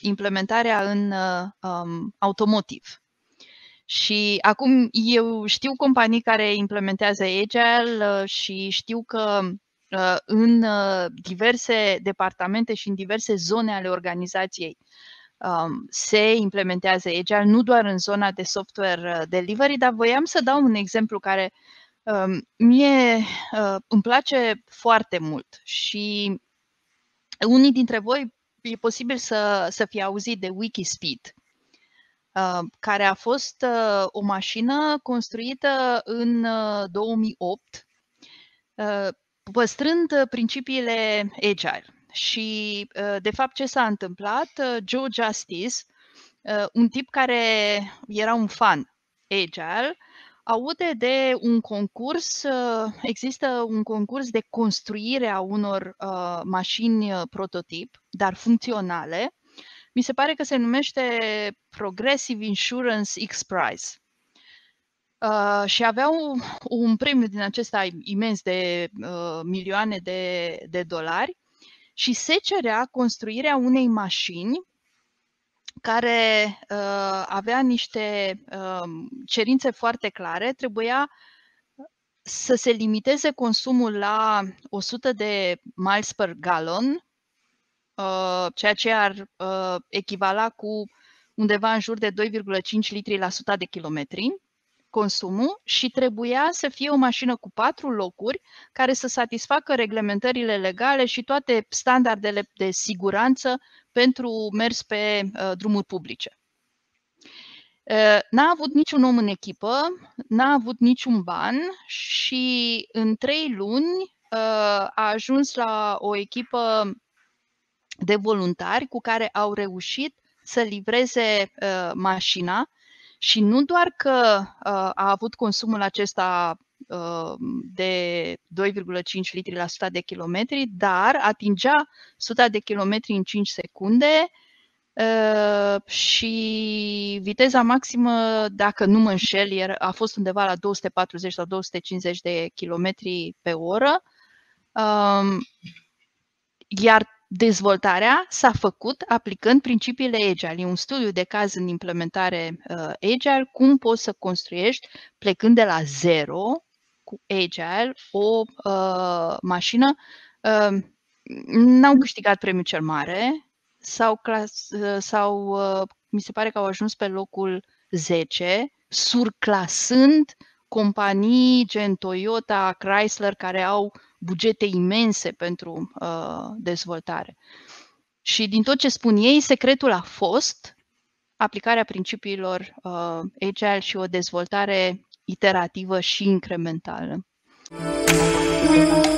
implementarea în uh, um, automotive. Și acum eu știu companii care implementează Agile uh, și știu că uh, în diverse departamente și în diverse zone ale organizației um, se implementează Agile, nu doar în zona de software delivery, dar voiam să dau un exemplu care um, mie îmi place foarte mult și unii dintre voi e posibil să, să fie auzit de Wikispeed, uh, care a fost uh, o mașină construită în 2008, uh, păstrând principiile agile. Și, de fapt, ce s-a întâmplat? Joe Justice, un tip care era un fan agile, aude de un concurs, uh, există un concurs de construire a unor uh, mașini uh, prototip, dar funcționale. Mi se pare că se numește Progressive Insurance X Prize. Uh, și aveau un, un premiu din acesta imens de uh, milioane de, de dolari și se cerea construirea unei mașini care uh, avea niște uh, cerințe foarte clare, trebuia să se limiteze consumul la 100 de miles per gallon, uh, ceea ce ar uh, echivala cu undeva în jur de 2,5 litri la 100 de kilometri consumul și trebuia să fie o mașină cu patru locuri care să satisfacă reglementările legale și toate standardele de siguranță pentru mers pe uh, drumuri publice. Uh, n-a avut niciun om în echipă, n-a avut niciun ban și în trei luni uh, a ajuns la o echipă de voluntari cu care au reușit să livreze uh, mașina și nu doar că uh, a avut consumul acesta uh, de 2,5 litri la 100 de kilometri, dar atingea 100 de kilometri în 5 secunde uh, și viteza maximă, dacă nu mă înșel, a fost undeva la 240 sau 250 de kilometri pe oră. Uh, iar Dezvoltarea s-a făcut aplicând principiile Agile. E un studiu de caz în implementare uh, Agile, cum poți să construiești plecând de la zero cu Agile o uh, mașină. Uh, n-au câștigat premiul cel mare, sau, clas, uh, sau uh, mi se pare că au ajuns pe locul 10, surclasând companii gen Toyota, Chrysler, care au bugete imense pentru uh, dezvoltare. Și din tot ce spun ei, secretul a fost aplicarea principiilor uh, agile și o dezvoltare iterativă și incrementală. Thank you.